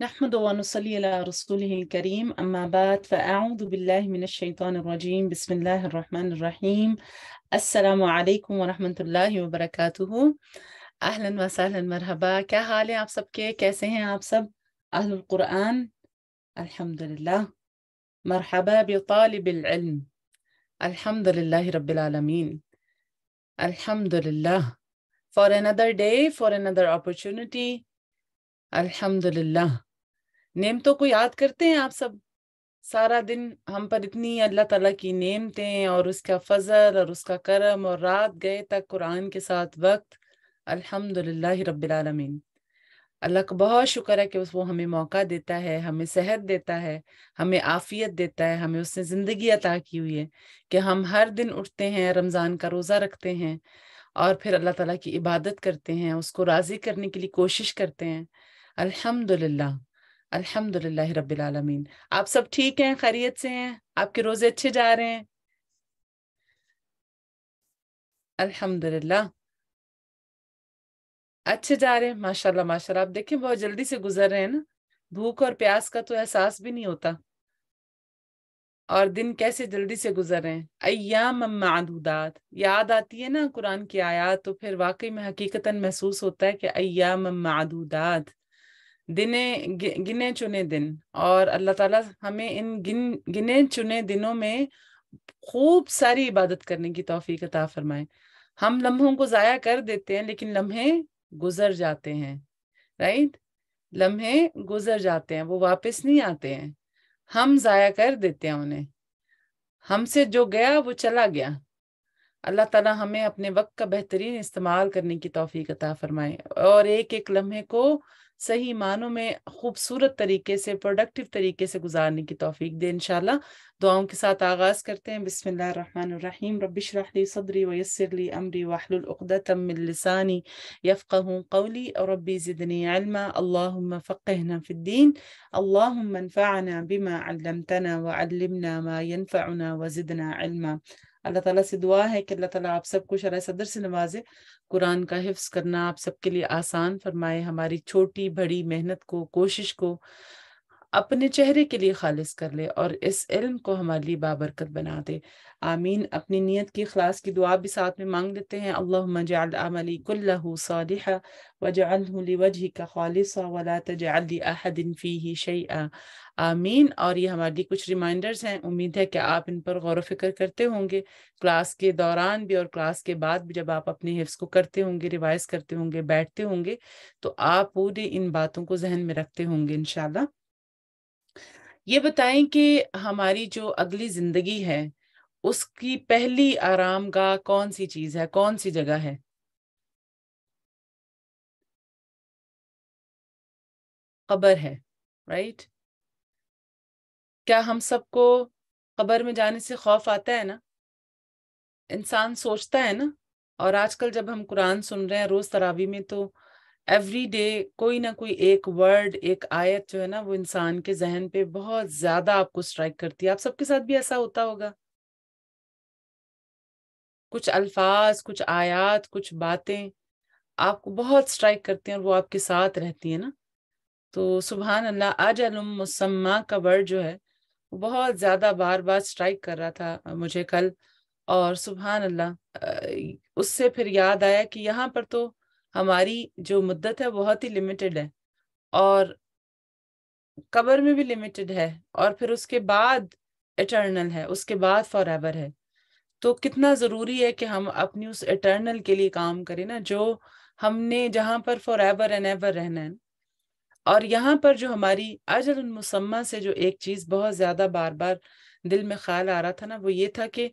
نحمد ونصلي على رسوله الكريم أما بعد فأعوذ بالله من الشيطان الرجيم بسم الله الرحمن الرحيم السلام عليكم ورحمة الله وبركاته أهلا وسهلا مرحبا كهالي हाल है आप सबके कैसे हैं أهل القرآن الحمد لله مرحبا بطالب العلم الحمد لله رب العالمين الحمد لله for another day for another opportunity الحمد لله نعمتوں کو یاد کرتے ہیں آپ سب سارا دن ہم پر اتنی اللہ تعالیٰ کی نعمتیں اور اس کا فضل اور اس کا کرم اور رات گئے تک قرآن کے ساتھ وقت الحمد للہ رب العالمین اللہ کا بہت شکر ہے کہ وہ ہمیں موقع دیتا ہے ہمیں صحت دیتا ہے ہمیں آفیت دیتا ہے ہمیں اس نے زندگی عطا کی ہوئی ہے کہ ہم ہر دن اٹھتے ہیں رمضان کا روزہ رکھتے ہیں اور پھر اللہ تعالیٰ کی عبادت کرتے ہیں اس کو راضی کرنے کے لیے کوشش کرتے ہیں الحمد للہ الحمد للہ رب العالمین آپ سب ٹھیک ہیں خیریت سے ہیں آپ کے روزے اچھے جا رہے ہیں الحمد للہ اچھے جا رہے ہیں ماشاء اللہ ماشاء اللہ آپ دیکھیں بہت جلدی سے گزر رہے ہیں نا بھوک اور پیاس کا تو احساس بھی نہیں ہوتا اور دن کیسے جلدی سے گزر رہے ہیں ایام معدودات یاد آتی ہے نا قرآن کی آیات تو پھر واقعی میں حقیقتاً محسوس ہوتا ہے کہ ایام معدودات گنے چنے دن اور اللہ تعالیٰ ہمیں ان گنے چنے دنوں میں خوب ساری عبادت کرنے کی توفیق عطا فرمائے ہم لمحوں کو ضائع کر دیتے ہیں لیکن لمحے گزر جاتے ہیں لمحے گزر جاتے ہیں وہ واپس نہیں آتے ہیں ہم ضائع کر دیتے ہیں انہیں ہم سے جو گیا وہ چلا گیا اللہ تعالیٰ ہمیں اپنے وقت کا بہترین استعمال کرنے کی توفیق عطا فرمائے اور ایک ایک لمحے کو صحیح معنوں میں خوبصورت طریقے سے پروڈکٹیو طریقے سے گزارنے کی توفیق دے انشاءاللہ دعاؤں کے ساتھ آغاز کرتے ہیں بسم اللہ الرحمن الرحیم رب اشرح صدر یفق قولی اور ربی ضدنی علما اللہ فقن فدین اللہ انفعنا بما علمتنا وعلمنا ما ينفعنا وزدنا علما اللہ تعالیٰ سے دعا ہے کہ اللہ تعالیٰ آپ سب کو شرح صدر سے نوازے قرآن کا حفظ کرنا آپ سب کے لیے آسان فرمائے ہماری چھوٹی بڑی محنت کو کوشش کو اپنے چہرے کے لیے خالص کر لے اور اس علم کو ہمارے لیے بابرکت بنا دے آمین اپنی نیت کی اخلاص کی دعا بھی ساتھ میں مانگ لیتے ہیں اللہم جعل عملی کلہ صالحا وجعلہ لوجہ کا خالصا ولا تجعل لی احد فیہی شیئا آمین اور یہ ہماری کچھ ریمائنڈرز ہیں امید ہے کہ آپ ان پر غور و فکر کرتے ہوں گے کلاس کے دوران بھی اور کلاس کے بعد بھی جب آپ اپنے حفظ کو کرتے ہوں گے ریوائز کرتے ہوں گے بیٹھتے ہوں گے تو آپ پوری ان باتوں کو ذہن میں رکھتے ہوں گے انشاءاللہ یہ بتائیں کہ ہماری جو اگلی زندگی ہے اس کی پہلی آرام گاہ کون سی چیز ہے کون سی جگہ ہے قبر ہے رائٹ right? کیا ہم سب کو قبر میں جانے سے خوف آتا ہے نا انسان سوچتا ہے نا اور آج کل جب ہم قرآن سن رہے ہیں روز ترابی میں تو ایوری ڈے کوئی نہ کوئی ایک ورڈ ایک آیت جو ہے نا وہ انسان کے ذہن پہ بہت زیادہ آپ کو اسٹرائک کرتی ہے آپ سب کے ساتھ بھی ایسا ہوتا ہوگا کچھ الفاظ کچھ آیات کچھ باتیں آپ کو بہت اسٹرائک کرتی ہیں اور وہ آپ کے ساتھ رہتی ہیں نا تو سبحان اللہ آج علم مسمہ کا ورڈ جو ہے بہت زیادہ بار بار سٹرائک کر رہا تھا مجھے کل اور سبحان اللہ اس سے پھر یاد آیا کہ یہاں پر تو ہماری جو مدت ہے بہت ہی لمیٹڈ ہے اور قبر میں بھی لمیٹڈ ہے اور پھر اس کے بعد اٹرنل ہے اس کے بعد فار ایور ہے تو کتنا ضروری ہے کہ ہم اپنی اس اٹرنل کے لیے کام کریں نا جو ہم نے جہاں پر فار ایور رہنا ہے اور یہاں پر جو ہماری اجل المسمہ سے جو ایک چیز بہت زیادہ بار بار دل میں خیال آ رہا تھا نا وہ یہ تھا کہ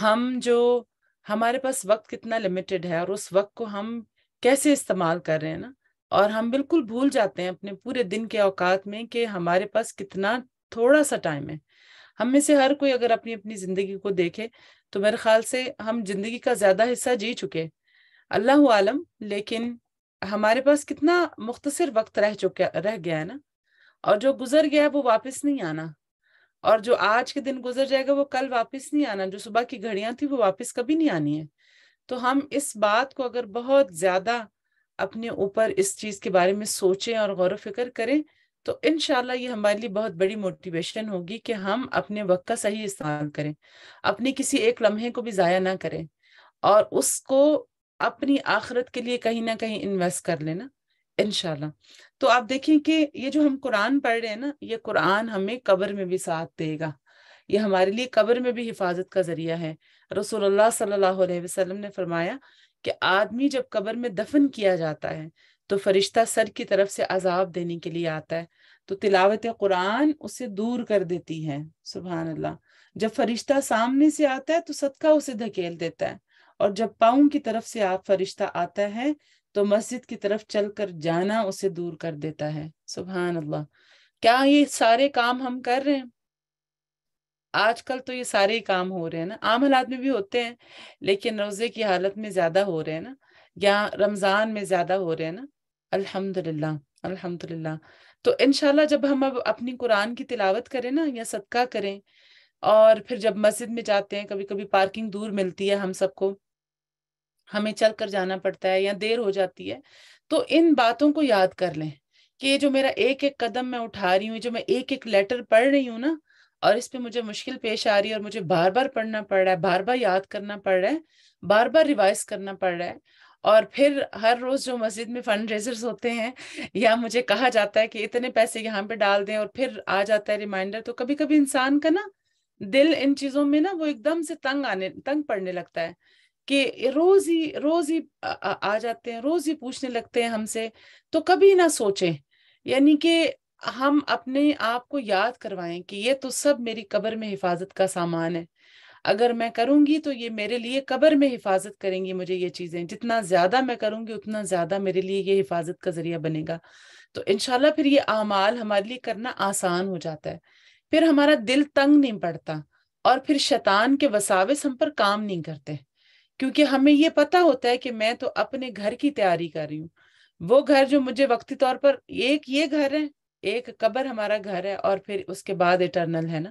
ہم جو ہمارے پاس وقت کتنا لمیٹڈ ہے اور اس وقت کو ہم کیسے استعمال کر رہے ہیں نا اور ہم بالکل بھول جاتے ہیں اپنے پورے دن کے اوقات میں کہ ہمارے پاس کتنا تھوڑا سا ٹائم ہے ہم میں سے ہر کوئی اگر اپنی اپنی زندگی کو دیکھے تو میرے خیال سے ہم زندگی کا زیادہ حصہ جی چکے اللہ عالم لیکن ہمارے پاس کتنا مختصر وقت رہ رہ گیا ہے نا اور جو گزر گیا وہ واپس نہیں آنا اور جو آج کے دن گزر جائے گا وہ کل واپس نہیں آنا جو صبح کی گھڑیاں وہ واپس کبھی نہیں آنی ہے تو ہم اس بات کو اگر بہت زیادہ اپنے اوپر اس چیز کے بارے میں سوچیں اور غور و فکر کریں تو انشاءاللہ یہ ہمارے لیے بہت بڑی موٹیویشن ہوگی کہ ہم اپنے وقت کا صحیح استعمال کریں اپنے کسی ایک لمحے کو بھی ضائع نہ کریں اور اس کو اپنی آخرت کے لیے کہیں نہ کہیں انویسٹ کر لینا انشاءاللہ تو آپ دیکھیں کہ یہ جو ہم قرآن پڑھ رہے ہیں نا یہ قرآن ہمیں قبر میں بھی ساتھ دے گا یہ ہمارے لیے قبر میں بھی حفاظت کا ذریعہ ہے رسول اللہ صلی اللہ علیہ وسلم نے فرمایا کہ آدمی جب قبر میں دفن کیا جاتا ہے تو فرشتہ سر کی طرف سے عذاب دینے کے لیے آتا ہے تو تلاوت قرآن اسے دور کر دیتی ہے سبحان اللہ جب فرشتہ سامنے سے آتا ہے تو صدقہ اسے دھکیل دیتا ہے اور جب پاؤں کی طرف سے آپ فرشتہ آتا ہے تو مسجد کی طرف چل کر جانا اسے دور کر دیتا ہے سبحان اللہ کیا یہ سارے کام ہم کر رہے ہیں آج کل تو یہ سارے کام ہو رہے ہیں نا عام حالات میں بھی ہوتے ہیں لیکن روزے کی حالت میں زیادہ ہو رہے ہیں نا یا رمضان میں زیادہ ہو رہے ہیں نا الحمد للہ الحمد للہ تو انشاءاللہ جب ہم اب اپنی قرآن کی تلاوت کریں نا یا صدقہ کریں اور پھر جب مسجد میں جاتے ہیں کبھی کبھی پارکنگ دور ملتی ہے ہم سب کو ہمیں چل کر جانا پڑتا ہے یا دیر ہو جاتی ہے تو ان باتوں کو یاد کر لیں کہ یہ جو میرا ایک ایک قدم میں اٹھا رہی ہوں جو میں ایک ایک لیٹر پڑھ رہی ہوں نا اور اس پہ مجھے مشکل پیش آ رہی ہے اور مجھے بار بار پڑھنا پڑ رہا ہے بار بار یاد کرنا پڑ رہا ہے بار بار ریوائز کرنا پڑ رہا ہے اور پھر ہر روز جو مسجد میں فنڈ ریزرز ہوتے ہیں یا مجھے کہا جاتا ہے کہ اتنے پیسے یہاں پہ ڈال دیں اور پھر آ جاتا ہے ریمائنڈر تو کبھی کبھی انسان کا نا دل ان چیزوں میں نا وہ ایک دم سے تنگ آنے تنگ پڑنے لگتا ہے کہ روز ہی روز ہی آ جاتے ہیں روز ہی پوچھنے لگتے ہیں ہم سے تو کبھی نہ سوچیں یعنی کہ ہم اپنے آپ کو یاد کروائیں کہ یہ تو سب میری قبر میں حفاظت کا سامان ہے اگر میں کروں گی تو یہ میرے لیے قبر میں حفاظت کریں گی مجھے یہ چیزیں جتنا زیادہ میں کروں گی اتنا زیادہ میرے لیے یہ حفاظت کا ذریعہ بنے گا تو انشاءاللہ پھر یہ اعمال ہمارے لیے کرنا آسان ہو جاتا ہے پھر ہمارا دل تنگ نہیں پڑتا اور پھر شیطان کے وساوس ہم پر کام نہیں کرتے کیونکہ ہمیں یہ پتا ہوتا ہے کہ میں تو اپنے گھر کی تیاری کر رہی ہوں وہ گھر جو مجھے وقتی طور پر ایک یہ گھر ہے ایک قبر ہمارا گھر ہے اور پھر اس کے بعد اٹرنل ہے نا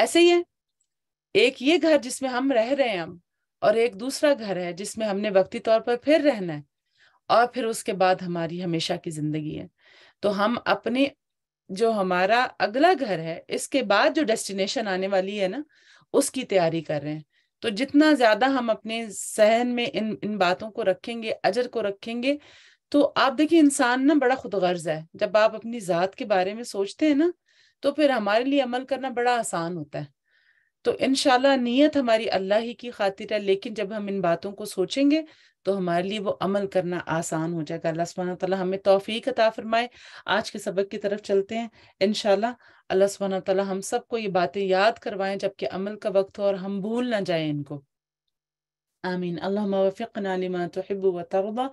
ایسے ہی ہے ایک یہ گھر جس میں ہم رہ رہے ہیں ہم اور ایک دوسرا گھر ہے جس میں ہم نے وقتی طور پر پھر رہنا ہے اور پھر اس کے بعد ہماری ہمیشہ کی زندگی ہے تو ہم اپنے جو ہمارا اگلا گھر ہے اس کے بعد جو ڈیسٹینیشن آنے والی ہے نا اس کی تیاری کر رہے ہیں تو جتنا زیادہ ہم اپنے سہن میں ان ان باتوں کو رکھیں گے اجر کو رکھیں گے تو آپ دیکھیں انسان نا بڑا خود غرض ہے جب آپ اپنی ذات کے بارے میں سوچتے ہیں نا تو پھر ہمارے لیے عمل کرنا بڑا آسان ہوتا ہے تو انشاءاللہ نیت ہماری اللہ ہی کی خاطر ہے لیکن جب ہم ان باتوں کو سوچیں گے تو ہمارے لیے وہ عمل کرنا آسان ہو جائے گا اللہ سبحانہ تعالیٰ ہمیں توفیق عطا فرمائے آج کے سبق کی طرف چلتے ہیں انشاءاللہ اللہ سبحانہ تعالیٰ ہم سب کو یہ باتیں یاد کروائیں جبکہ عمل کا وقت ہو اور ہم بھول نہ جائیں ان کو آمين اللهم وفقنا لما تحب وترضى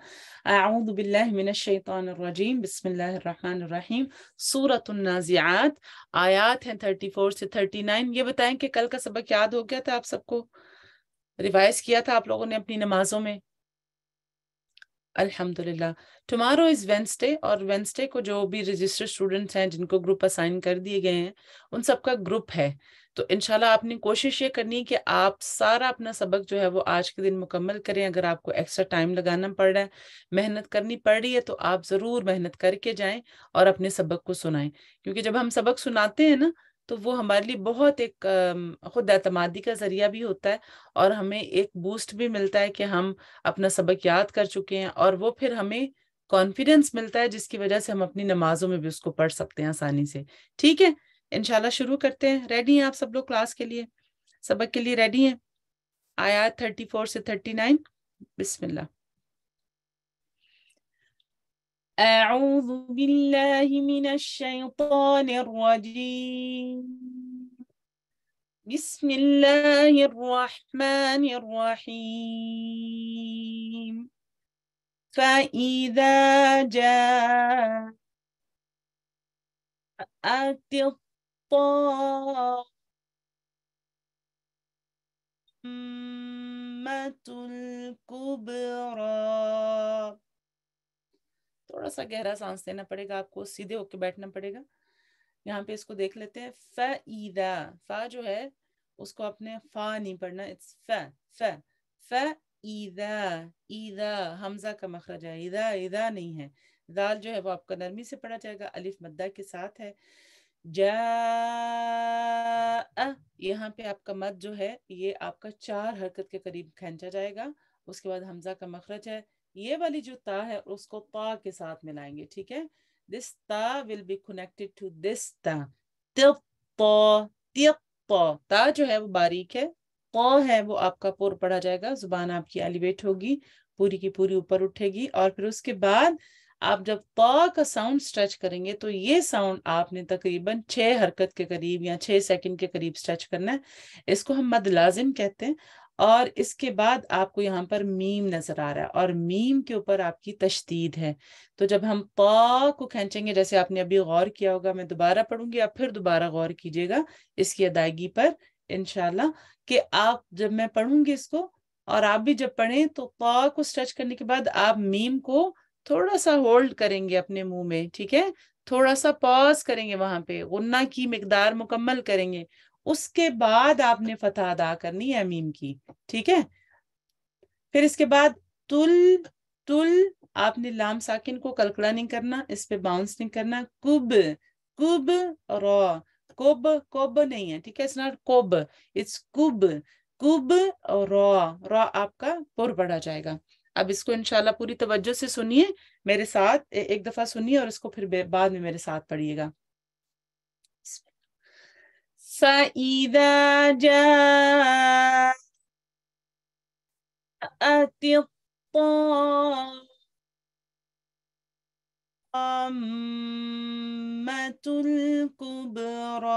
أعوذ بالله من الشيطان الرجيم بسم الله الرحمن الرحيم سورة النازعات آيات हैं 34 से 39 ये बताएं कि कल का सबक याद हो गया था आप सबको रिवाइज किया था आप लोगों ने अपनी नमाजों में الحمد للہ ٹمارو از وینسڈے اور وینسڈے کو جو بھی رجسٹر ہیں جن کو گروپ اسائن کر دیے گئے ہیں ان سب کا گروپ ہے تو ان شاء اللہ آپ نے کوشش یہ کرنی کہ آپ سارا اپنا سبق جو ہے وہ آج کے دن مکمل کریں اگر آپ کو ایکسٹرا ٹائم لگانا پڑ رہا ہے محنت کرنی پڑ رہی ہے تو آپ ضرور محنت کر کے جائیں اور اپنے سبق کو سنائیں کیونکہ جب ہم سبق سناتے ہیں نا تو وہ ہمارے لیے بہت ایک خود اعتمادی کا ذریعہ بھی ہوتا ہے اور ہمیں ایک بوسٹ بھی ملتا ہے کہ ہم اپنا سبق یاد کر چکے ہیں اور وہ پھر ہمیں کانفیڈینس ملتا ہے جس کی وجہ سے ہم اپنی نمازوں میں بھی اس کو پڑھ سکتے ہیں آسانی سے ٹھیک ہے انشاءاللہ شروع کرتے ہیں ریڈی ہیں آپ سب لوگ کلاس کے لیے سبق کے لیے ریڈی ہیں آیا تھرٹی فور سے تھرٹی نائن بسم اللہ أعوذ بالله من الشيطان الرجيم بسم الله الرحمن الرحيم فإذا جاء جاءت الطامة الكبرى تھوڑا سا گہرا سانس دینا پڑے گا آپ کو سیدھے ہو کے بیٹھنا پڑے گا یہاں پہ اس کو دیکھ لیتے ہیں فا جو ہے اس کو فا نہیں نہیں پڑھنا حمزہ کا مخرج ہے ہے ہے جو وہ آپ کا نرمی سے پڑھا جائے گا الف مدہ کے ساتھ ہے جا یہاں پہ آپ کا مد جو ہے یہ آپ کا چار حرکت کے قریب کھینچا جائے گا اس کے بعد حمزہ کا مخرج ہے یہ والی جو تا ہے اس کو تا کے ساتھ ملائیں گے ٹھیک ہے تا تا تا جو ہے ہے ہے وہ وہ باریک آپ کا پور جائے گا زبان آپ کی ایلیویٹ ہوگی پوری کی پوری اوپر اٹھے گی اور پھر اس کے بعد آپ جب تا کا ساؤنڈ اسٹچ کریں گے تو یہ ساؤنڈ آپ نے تقریباً چھ حرکت کے قریب یا چھ سیکنڈ کے قریب اسٹچ کرنا ہے اس کو ہم مد لازم کہتے ہیں اور اس کے بعد آپ کو یہاں پر میم نظر آ رہا ہے اور میم کے اوپر آپ کی تشدید ہے تو جب ہم پا کو کھینچیں گے جیسے آپ نے ابھی غور کیا ہوگا میں دوبارہ پڑھوں گی آپ پھر دوبارہ غور کیجیے گا اس کی ادائیگی پر انشاءاللہ کہ آپ جب میں پڑھوں گی اس کو اور آپ بھی جب پڑھیں تو پا کو اسٹچ کرنے کے بعد آپ میم کو تھوڑا سا ہولڈ کریں گے اپنے منہ میں ٹھیک ہے تھوڑا سا پاز کریں گے وہاں پہ غنہ کی مقدار مکمل کریں گے اس کے بعد آپ نے فتح ادا کرنی ہے امیم کی ٹھیک ہے پھر اس کے بعد تل تل آپ نے لام ساکن کو کلکڑا نہیں کرنا اس پہ باؤنس نہیں کرنا کب کب رب کوب نہیں ہے ٹھیک ہے کب کب را آپ کا پور پڑا جائے گا اب اس کو انشاءاللہ پوری توجہ سے سنیے میرے ساتھ ایک دفعہ سنیے اور اس کو پھر بعد میں میرے ساتھ پڑھیے گا فإذا جاءت الطامة الكبرى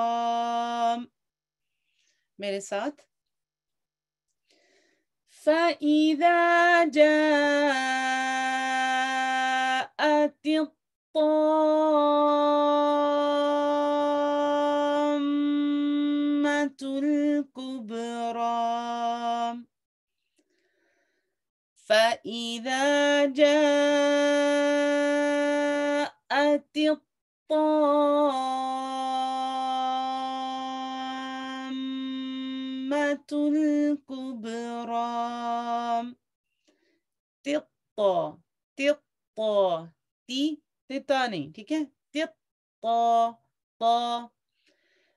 मेरे साथ فإذا جاءت الطامة الكبرى فإذا جاءت الطامة الكبرى تطا تطا تي تي تاني ठीक है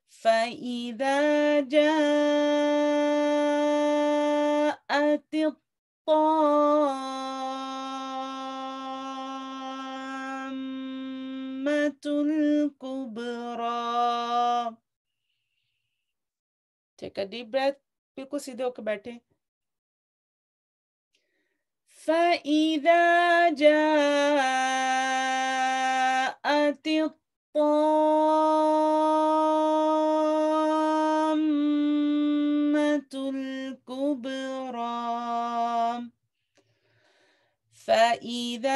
فإذا جاءت الطامة الكبرى Take a deep breath. बिल्कुल सीधे होकर बैठे فإذا جاءت الطامة الكبرى فإذا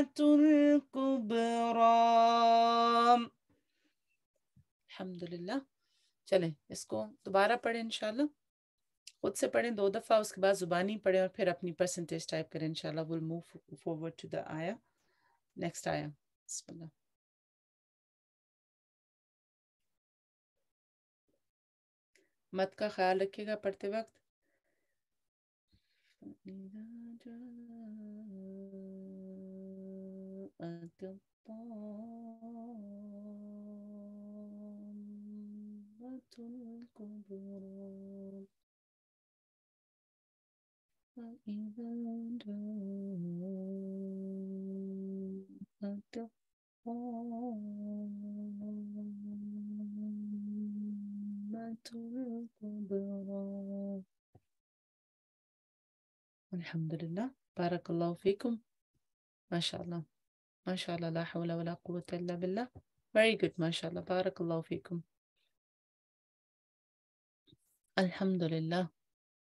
الحمد للہ چلیں اس کو دوبارہ پڑھیں انشاءاللہ خود سے پڑھیں دو دفعہ اس کے بعد زبانی پڑھیں اور پھر اپنی پرسنٹیج ٹائپ کریں انشاءاللہ we'll move forward to the آیا next آیا بسم اللہ مت کا خیال رکھے گا پڑھتے وقت الكبرى فإذا الكبرى الحمد لله بارك الله فيكم ما شاء الله ما شاء الله لا حول ولا قوة إلا بالله very good ما شاء الله بارك الله فيكم الحمد لله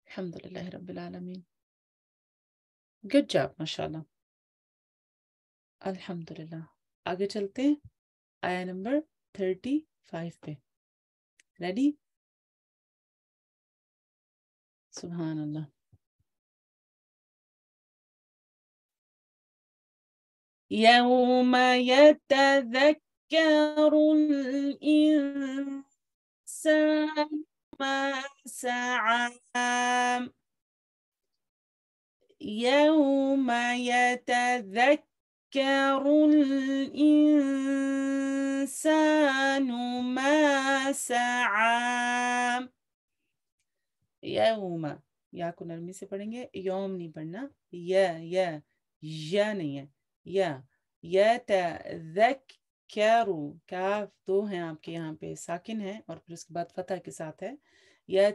الحمد لله رب العالمين good job ما شاء الله الحمد لله आगे चलते आया नंबर थर्टी फाइव पे रेडी सुबहान अल्लाह يوم يتذكر الإنسان ما سعى يوم يتذكر الإنسان ما سعى يوم يا كنا नरमी से पढ़ेंगे योम يا يا य يا یتذکرو کاف دو ہیں آپ کے یہاں پہ ساکن ہے اور پھر اس کے بعد فتح کے ساتھ ہے يا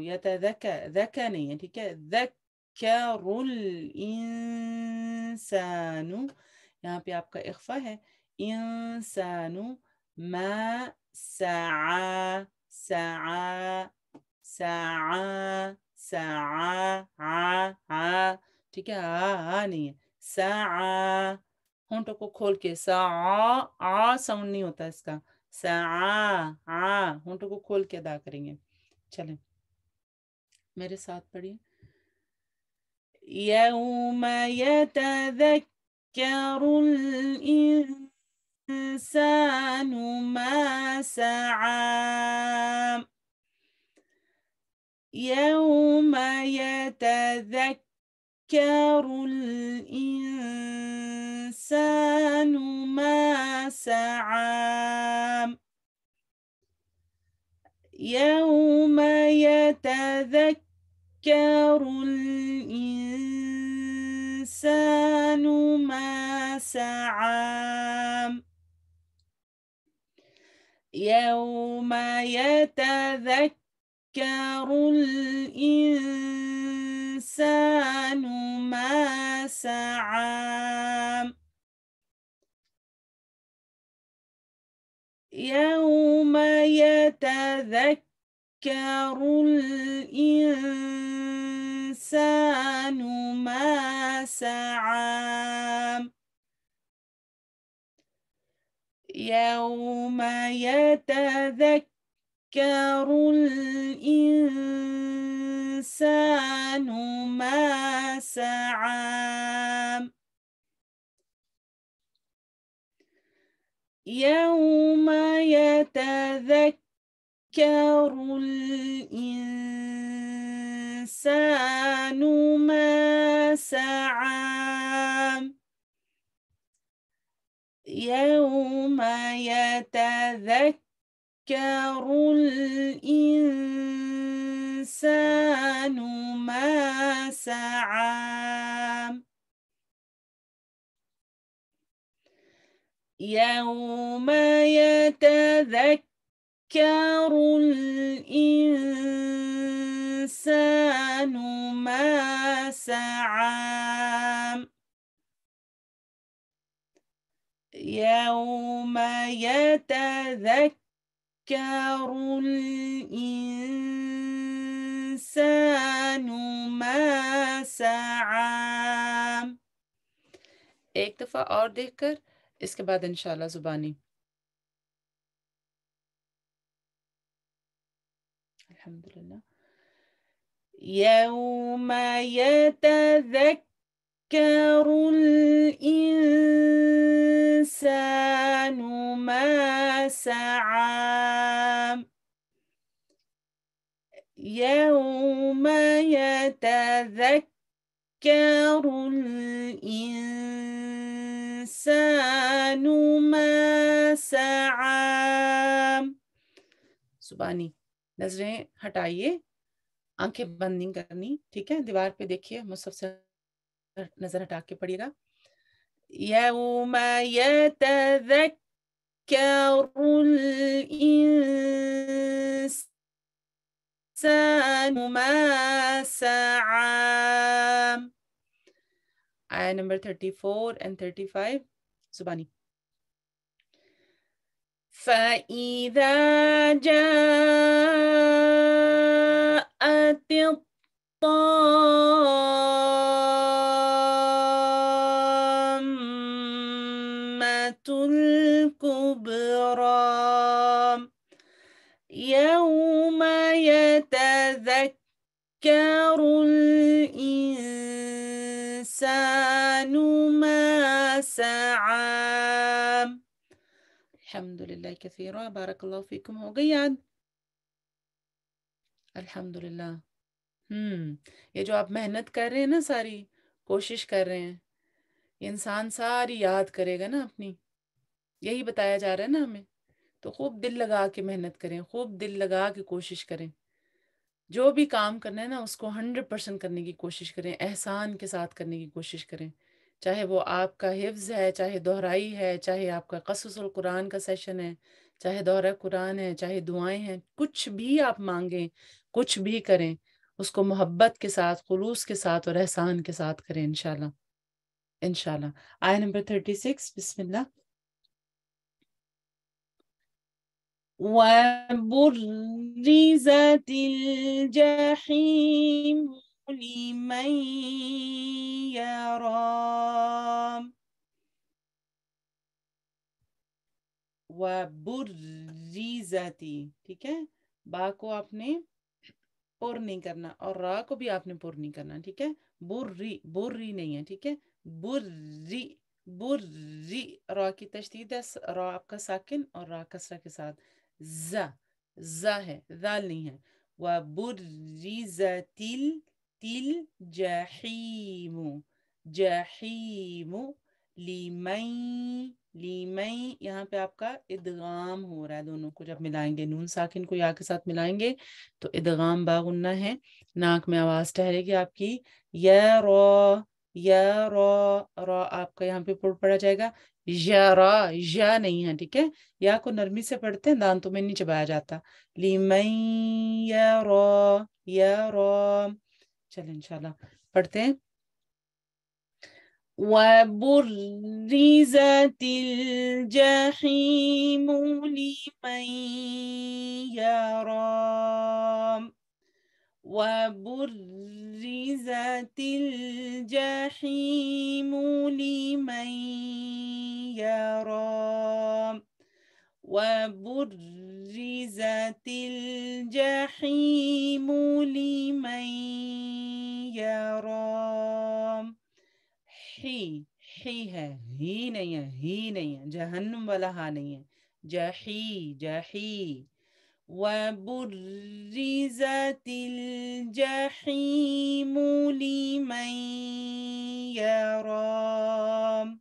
یتذکر نہیں ہے ٹھیک ہے ذکرو الانسانو یہاں پہ آپ کا اخفا ہے انسانو ما سعا سعا سعا سعا ٹھیک ہے آہ آہ نہیں ہے سا ہونٹوں کو کھول کے سا آ ساؤنڈ نہیں ہوتا اس کا سا آ ہونٹوں کو کھول کے ادا کریں گے چلیں میرے ساتھ پڑھیے یوم یتذکر الانسان ما سعا یوم یتذکر يذكر الإنسان ما سعى يوم يتذكر الإنسان ما سعى يوم يتذكر الإنسان ما سعى يوم يتذكر الإنسان ما سعى يوم يتذكر الإنسان الإنسان ما سعى يوم يتذكر الإنسان ما سعى يوم يتذكر الإنسان الإنسان ما سعى يوم يتذكر الإنسان ما سعى يوم يتذكر الإنسان الإنسان ما سعى ایک دفعہ اور دیکھ کر اس کے بعد انشاءاللہ زبانی الحمد لله يوم يتذكر الإنسان ما سعام يوم يتذكر الإنسان ما سعى سبحانی نظریں ہٹائیے آنکھیں بند نہیں کرنی ٹھیک ہے دیوار پہ دیکھئے مصحف سے نظر ہٹا کے پڑھئے گا یوم يتذكر الإنسان الإنسان ما سعى آية نمبر 34 and 35 زباني فإذا جاءت الطامة الكبرى يوم يتذكر الإنسان ما سعى الحمد لله كثيرا بارك الله فيكم هوقيا الحمد لله هم. يا جواب مهنة كارينا ساري کوشش کر رہے ہیں انسان ساری یاد کرے گا نا اپنی یہی بتایا جا رہا ہے نا ہمیں تو خوب دل لگا کے محنت کریں خوب دل لگا کے کوشش کریں جو بھی کام کرنا ہے نا اس کو ہنڈریڈ پرسینٹ کرنے کی کوشش کریں احسان کے ساتھ کرنے کی کوشش کریں چاہے وہ آپ کا حفظ ہے چاہے دہرائی ہے چاہے آپ کا قصص القرآن کا سیشن ہے چاہے دورہ قرآن ہے چاہے دعائیں ہیں کچھ بھی آپ مانگیں کچھ بھی کریں اس کو محبت کے ساتھ خلوص کے ساتھ اور احسان کے ساتھ کریں انشاءاللہ انشاءاللہ آئی آئے نمبر تھرٹی سکس بسم اللہ وبرزت الجحیم لمن یری وبرزت ٹھیک ہے با کو آپ نے پور نہیں کرنا اور را کو بھی آپ نے پور نہیں کرنا ٹھیک ہے بوری بوری نہیں ہے ٹھیک ہے بوری بوری را کی تشدید ہے را آپ کا ساکن اور را کسرا کے ساتھ ز ز ہے نہیں ہے یہاں پہ آپ کا ادغام ہو رہا ہے دونوں کو جب ملائیں گے نون ساکن کو یا کے ساتھ ملائیں گے تو ادغام باغنہ ہے ناک میں آواز ٹہرے گی آپ کی یا یا رو رو رو آپ کا یہاں پہ پڑ پڑا جائے گا یارا یا نہیں ہے ٹھیک ہے یا کو نرمی سے پڑھتے ہیں دانتوں میں نہیں چبایا جاتا لی یا رو چلے انشاءاللہ پڑھتے ہیں وَبُرِّزَتِ الْجَحِيمُ لِمَنْ يَرَامُ وَبُرِّزَتِ الْجَحِيمُ لِمَنْ يرام وبرزت الجحيم لمن يرام حي حي ها هي نيا هي نيا جهنم ولا ها نيا جحي جحي وبرزت الجحيم لمن يرام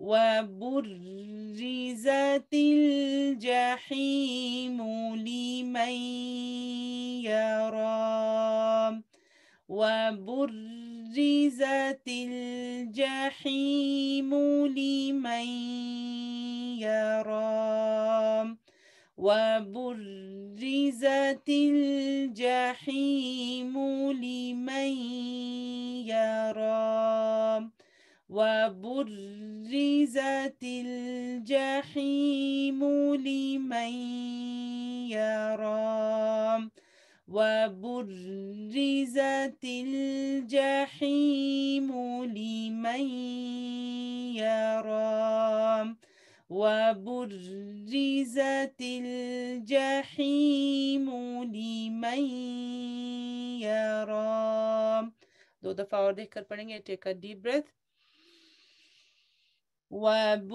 وبرزت الجحيم لمن يرى وبرزت الجحيم لمن يرى وبرزت الجحيم لمن يرى وبرزت الجحيم لمن يرى وبرزت الجحيم لمن يرى وبرزت الجحيم لمن يرى دو دفعة کر پڑھیں گے take a deep breath وبرزت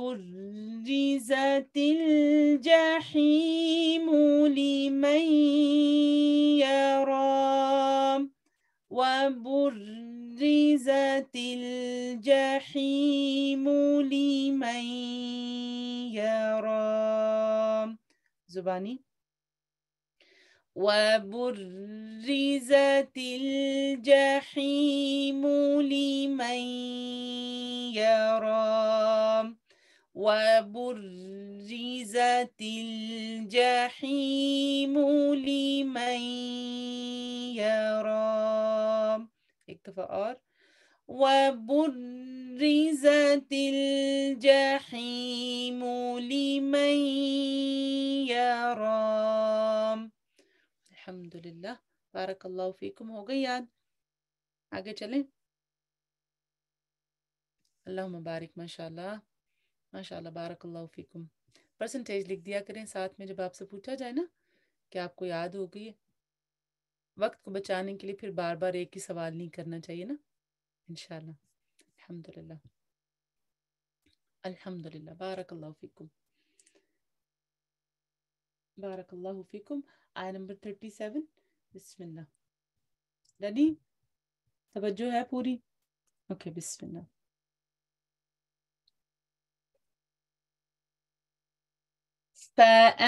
الجحيم لمن يرى وبرزت الجحيم لمن يرى زباني وبرزت الجحيم لمن يرى وبرزت الجحيم لمن يرى اكتفى وبرزت الجحيم لمن يرى الحمدللہ بارک اللہ فیکم ہو گئی یاد آگے چلیں اللہ مبارک ماشاءاللہ ماشاءاللہ بارک اللہ فیکم پرسنٹیج لکھ دیا کریں ساتھ میں جب آپ سے پوچھا جائے نا کہ آپ کو یاد ہو گئی وقت کو بچانے کے لیے پھر بار بار ایک ہی سوال نہیں کرنا چاہیے نا انشاءاللہ الحمدللہ الحمدللہ بارک اللہ فیکم بارك الله فيكم آية نمبر 37 بسم الله توجه ہے پوری पूरी بسم الله فأما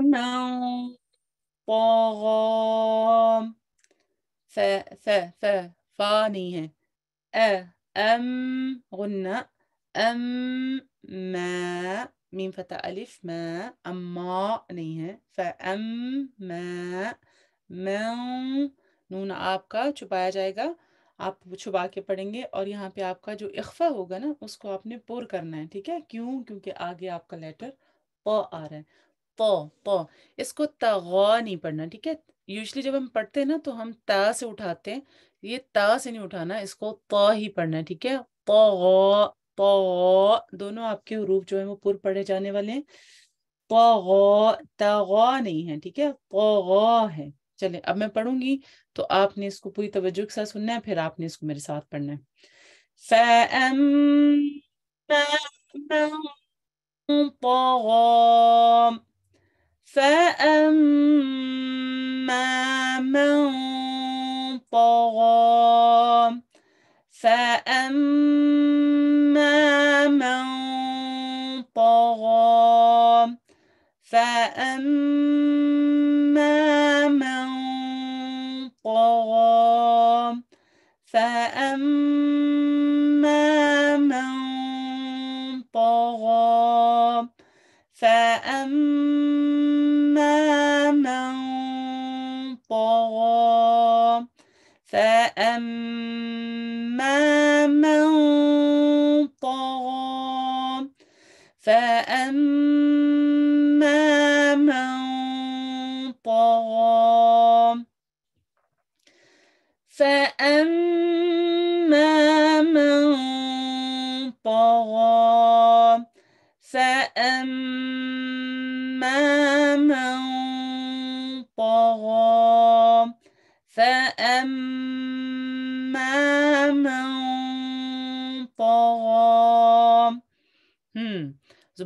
من طغى ف ف ف فاني है أ أم غنى أم ما میم فتح ما اما نہیں ہے ما میں نون آپ کا چھپایا جائے گا آپ چھپا کے پڑھیں گے اور یہاں پہ آپ کا جو اخفا ہوگا نا اس کو آپ نے پور کرنا ہے ٹھیک ہے کیوں کیونکہ آگے آپ کا لیٹر پ آ رہا ہے پ پ اس کو تغ نہیں پڑھنا ٹھیک ہے یوزلی جب ہم پڑھتے ہیں نا تو ہم تا سے اٹھاتے ہیں یہ تا سے نہیں اٹھانا اس کو پ ہی پڑھنا ہے ٹھیک ہے پ پ دونوں آپ کے حروف جو ہیں وہ پر پڑھے جانے والے ہیں نہیں ہے ٹھیک ہے ہے چلیں اب میں پڑھوں گی تو آپ نے اس کو پوری توجہ کے ساتھ سننا ہے پھر آپ نے اس کو میرے ساتھ پڑھنا ہے طَغَى فأما من طغى فأما من طغى فأما من طغى فأما من طغى فأما um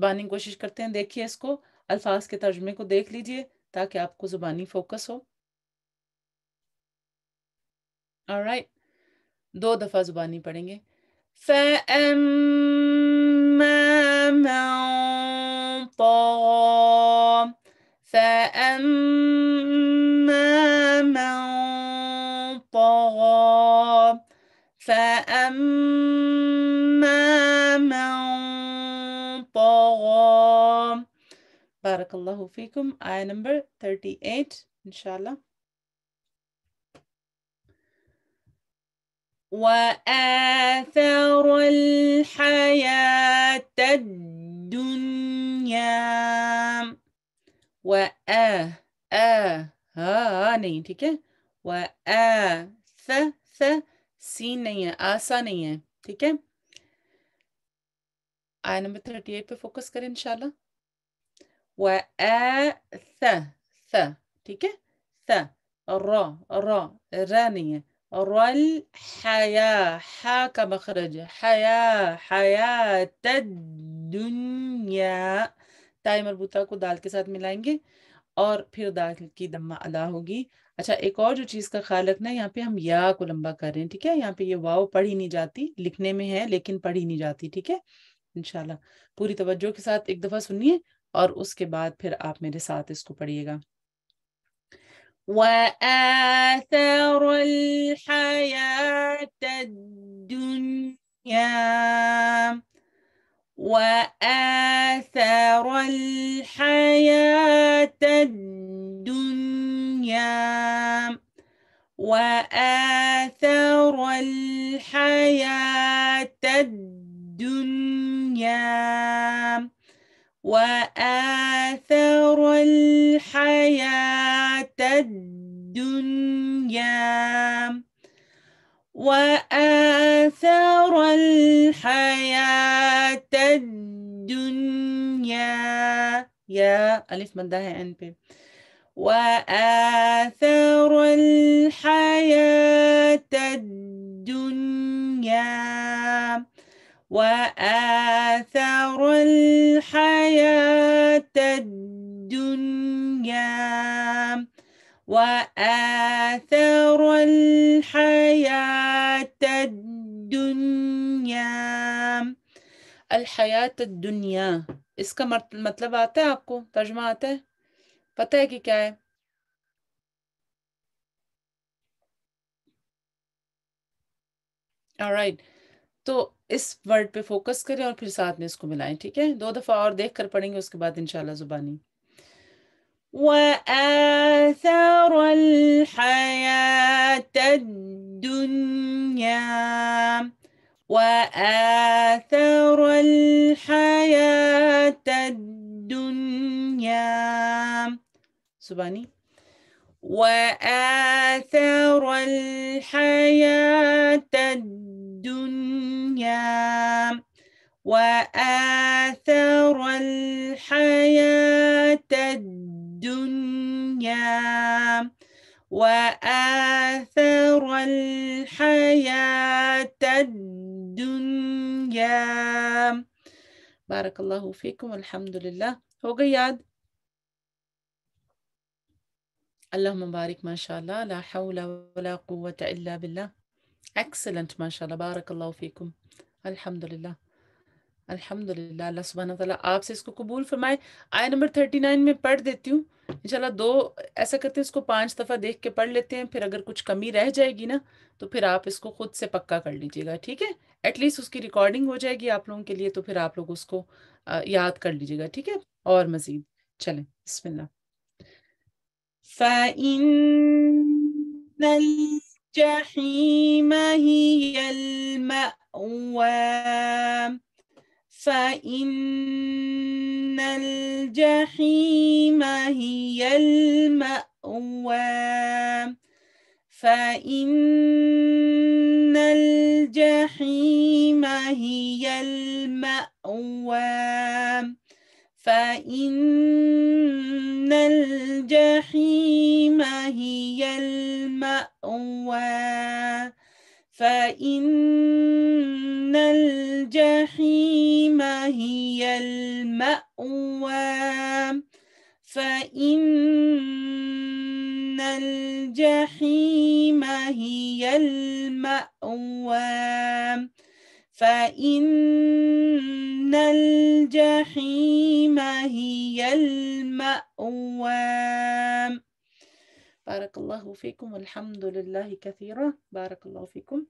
زبانی کوشش کرتے ہیں دیکھیے اس کو الفاظ کے ترجمے کو دیکھ لیجئے تاکہ آپ کو زبانی فوکس ہو alright دو دفعہ زبانی پڑھیں گے فَأَمَّا بارك الله فيكم آية نمبر 38 إن شاء الله وآثر الحياة الدنيا وآ آ ها नहीं ठीक ث व आ थ थ सी 38 है आसा नहीं है ठीक و ث ث ٹھیک ہے ث ر ر ر نہیں ہے حیا کا مخرج حیا دنیا تائی مربوطہ کو دال کے ساتھ ملائیں گے اور پھر دال کی دمہ ادا ہوگی اچھا ایک اور جو چیز کا خیال رکھنا ہے یہاں پہ ہم یا کو لمبا کر رہے ہیں ٹھیک ہے یہاں پہ یہ واو پڑھی نہیں جاتی لکھنے میں ہے لیکن پڑھی نہیں جاتی ٹھیک ہے انشاءاللہ پوری توجہ کے ساتھ ایک دفعہ سنیے اور اس کے بعد پھر آپ میرے ساتھ اس کو پڑھئے گا وآثر الحياة الدنيا وآثر الحياة الدنيا وآثر الحياة الدنيا, الحياة الدنيا وآثر الحياة الدنيا وآثر الحياة الدنيا يا ألف ده عن بي وآثر الحياة الدنيا وآثر الحياة الدنيا وآثر الحياة الدنيا الحياة الدنيا اسكا मतलब आता है आपको فتاكي كاي है पता है right. इस वर्ड पे फोकस करें और फिर साथ में इसको मिलाएं ठीक है दो दफा और देख कर पढ़ेंगे उसके बाद इंशाल्लाह जुबानी وآثر الحياة الدنيا وآثر الحياة الدنيا سبحاني وآثر الحياة الحياة الدنيا وآثر الحياة الدنيا بارك الله فيكم الحمد لله هو قياد اللهم بارك ما شاء الله لا حول ولا قوة إلا بالله excellent ما شاء الله بارك الله فيكم الحمد لله الحمد للہ اللہ سبحانہ تعالیٰ آپ سے اس کو قبول فرمائے آئے نمبر 39 میں پڑھ دیتی ہوں انشاءاللہ دو ایسا کرتے ہیں اس کو پانچ دفعہ دیکھ کے پڑھ لیتے ہیں پھر اگر کچھ کمی رہ جائے گی نا تو پھر آپ اس کو خود سے پکا کر لیجیے گا ٹھیک ہے ایٹ لیسٹ اس کی ریکارڈنگ ہو جائے گی آپ لوگوں کے لیے تو پھر آپ لوگ اس کو یاد کر لیجیے گا ٹھیک ہے اور مزید چلیں بسم اللہ فَإِنَّ الْجَحِيمَ هِيَ الْمَأْوَامِ فإن الجحيم هي المأوى فإن الجحيم هي المأوى فإن الجحيم هي المأوى فإن الجحيم هي المأوى فإن الجحيم هي المأوى فإن الجحيم هي المأوى بارك الله فيكم والحمد لله كثيرا بارك الله فيكم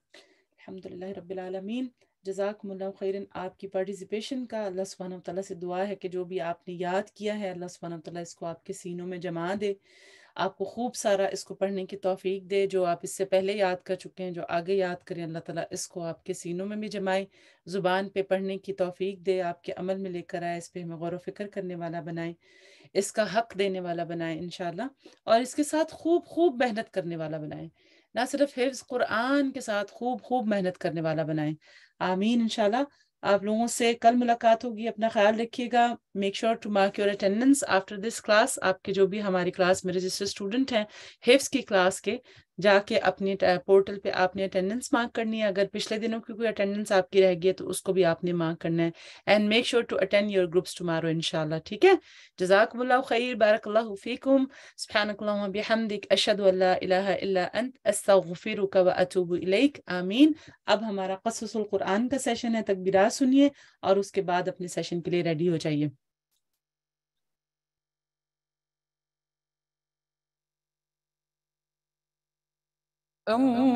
الحمد لله رب العالمين جزاکم اللہ خیرن آپ کی پارٹیسپیشن کا اللہ سبحانہ تعالیٰ سے دعا ہے کہ جو بھی آپ نے یاد کیا ہے اللہ سبحانہ تعالیٰ اس کو آپ کے سینوں میں جما دے آپ کو خوب سارا اس کو پڑھنے کی توفیق دے جو آپ اس سے پہلے یاد کر چکے ہیں جو آگے یاد کریں اللہ تعالیٰ اس کو آپ کے سینوں میں بھی جمائے زبان پہ پڑھنے کی توفیق دے آپ کے عمل میں لے کر آئے اس پہ ہمیں غور و فکر کرنے والا بنائیں اس کا حق دینے والا بنائیں انشاءاللہ اور اس کے ساتھ خوب خوب محنت کرنے والا بنائیں نہ صرف حفظ قرآن کے ساتھ خوب خوب محنت کرنے والا بنائیں آمین انشاءاللہ آپ لوگوں سے کل ملاقات ہوگی اپنا خیال رکھیے گا make to mark your attendance after this class آپ کے جو بھی ہماری کلاس میں رجسٹر اسٹوڈنٹ ہیں کی کلاس کے جا کے اپنے پورٹل پہ آپ نے اٹینڈنس مارک کرنی ہے اگر پچھلے دنوں کی کوئی اٹینڈنس آپ کی رہ ہے تو اس کو بھی آپ نے مارک کرنا ہے and make sure to attend your groups شاء اللہ خیر بارک اللہ خاندک اشد اللہ الہ اللہ غفیر آمین اب ہمارا قصص القرآن کا سیشن ہے تکبیرات سنیے اور اس کے بعد اپنے سیشن کے لیے ریڈی ہو جائیے é um,